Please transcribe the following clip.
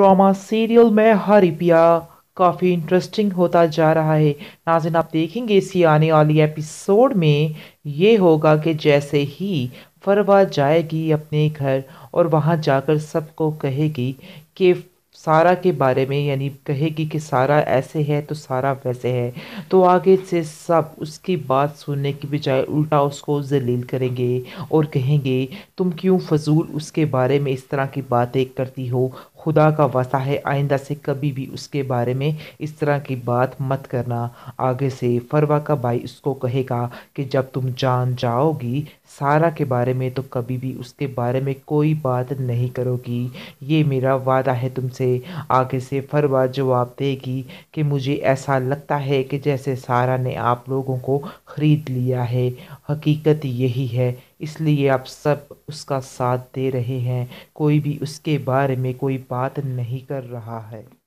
drama serial में हरिपिया काफ़ी interesting होता जा रहा है नाजिन आप देखेंगे इसी आने वाली एपिसोड में ये होगा कि जैसे ही फरवा जाएगी अपने घर और वहाँ जाकर सबको कहेगी कि सारा के बारे में यानी कहेगी कि सारा ऐसे है तो सारा वैसे है तो आगे से सब उसकी बात सुनने की बजाय उल्टा उसको जलील करेंगे और कहेंगे तुम क्यों फजूल उसके बारे में इस तरह की बातें करती हो खुदा का वसा है आइंदा से कभी भी उसके बारे में इस तरह की बात मत करना आगे से फरवा का भाई उसको कहेगा कि जब तुम जान जाओगी सारा के बारे में तो कभी भी उसके बारे में कोई बात नहीं करोगी ये मेरा वादा है तुमसे आगे से फरवा जवाब देगी कि मुझे ऐसा लगता है कि जैसे सारा ने आप लोगों को ख़रीद लिया है हकीकत यही है इसलिए आप सब उसका साथ दे रहे हैं कोई भी उसके बारे में कोई बात नहीं कर रहा है